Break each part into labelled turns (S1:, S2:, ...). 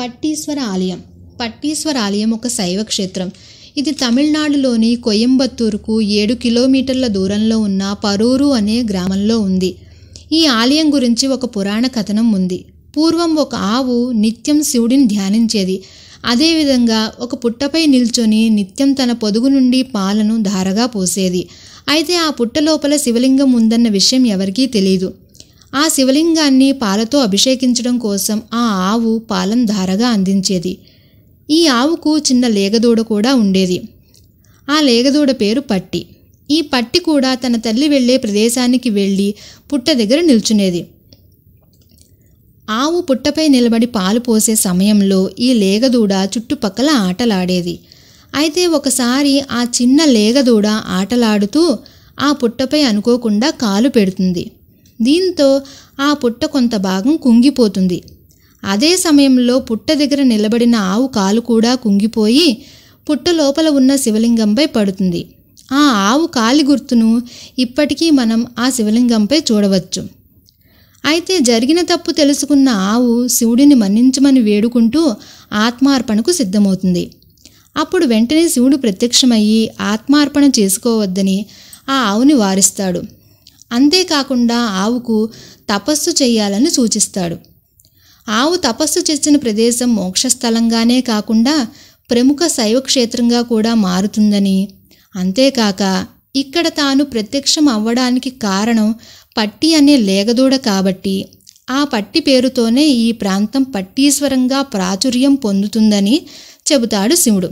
S1: పట్టీశ్వర ఆలయం పట్టీశ్వర ఆలయం ఒక శైవ క్షేత్రం ఇది తమిళనాడులోని కొయంబత్తూరుకు ఏడు కిలోమీటర్ల దూరంలో ఉన్న పరూరు అనే గ్రామంలో ఉంది ఈ ఆలయం గురించి ఒక పురాణ కథనం ఉంది పూర్వం ఒక ఆవు నిత్యం శివుడిని ధ్యానించేది అదేవిధంగా ఒక పుట్టపై నిల్చొని నిత్యం తన పొదుగు నుండి పాలను ధారగా పోసేది అయితే ఆ పుట్ట లోపల శివలింగం ఉందన్న విషయం ఎవరికీ తెలియదు ఆ శివలింగాన్ని పాలతో అభిషేకించడం కోసం ఆ ఆవు పాలం ధారగా అందించేది ఈ ఆవుకు చిన్న లేగదూడ కూడా ఉండేది ఆ లేగదూడ పేరు పట్టి ఈ పట్టి కూడా తన తల్లి వెళ్ళే ప్రదేశానికి వెళ్ళి పుట్ట దగ్గర నిల్చునేది ఆవు పుట్టపై నిలబడి పాలు పోసే సమయంలో ఈ లేగదూడ చుట్టుపక్కల ఆటలాడేది అయితే ఒకసారి ఆ చిన్న లేగదూడ ఆటలాడుతూ ఆ పుట్టపై అనుకోకుండా కాలు పెడుతుంది దీంతో ఆ పుట్ట కొంత భాగం కుంగిపోతుంది అదే సమయంలో పుట్ట దగ్గర నిలబడిన ఆవు కాలు కూడా కుంగిపోయి పుట్ట లోపల ఉన్న శివలింగంపై పడుతుంది ఆ ఆవు కాలి గుర్తును ఇప్పటికీ మనం ఆ శివలింగంపై చూడవచ్చు అయితే జరిగిన తప్పు తెలుసుకున్న ఆవు శివుడిని మన్నించమని వేడుకుంటూ ఆత్మార్పణకు సిద్ధమవుతుంది అప్పుడు వెంటనే శివుడు ప్రత్యక్షమయ్యి ఆత్మార్పణ చేసుకోవద్దని ఆ ఆవుని వారిస్తాడు అంతేకాకుండా ఆవుకు తపస్సు చేయాలని సూచిస్తాడు ఆవు తపస్సు చేసిన ప్రదేశం మోక్షస్థలంగానే కాకుండా ప్రముఖ శైవక్షేత్రంగా కూడా మారుతుందని అంతేకాక ఇక్కడ తాను ప్రత్యక్షం అవ్వడానికి కారణం పట్టి అనే లేగదూడ కాబట్టి ఆ పట్టి పేరుతోనే ఈ ప్రాంతం పట్టీశ్వరంగా ప్రాచుర్యం పొందుతుందని చెబుతాడు శివుడు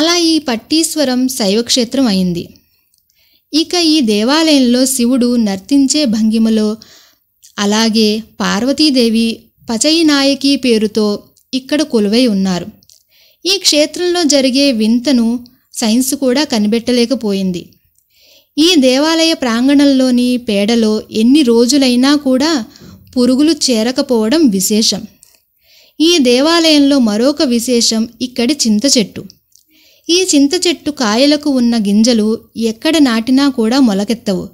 S1: అలా ఈ పట్టీశ్వరం శైవక్షేత్రం అయింది ఇక ఈ దేవాలయంలో శివుడు నర్తించే భంగిమలో అలాగే పార్వతీదేవి పచయినాయకి పేరుతో ఇక్కడ కొలువై ఉన్నారు ఈ క్షేత్రంలో జరిగే వింతను సైన్స్ కూడా కనిపెట్టలేకపోయింది ఈ దేవాలయ ప్రాంగణంలోని పేడలో ఎన్ని రోజులైనా కూడా పురుగులు చేరకపోవడం విశేషం ఈ దేవాలయంలో మరొక విశేషం ఇక్కడి చింత చెట్టు ఈ చింత చెట్టు కాయలకు ఉన్న గింజలు ఎక్కడ నాటినా కూడా మొలకెత్తవు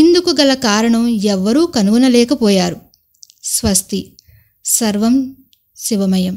S1: ఇందుకు గల కారణం ఎవ్వరూ కనుగొనలేకపోయారు స్వస్తి సర్వం శివమయం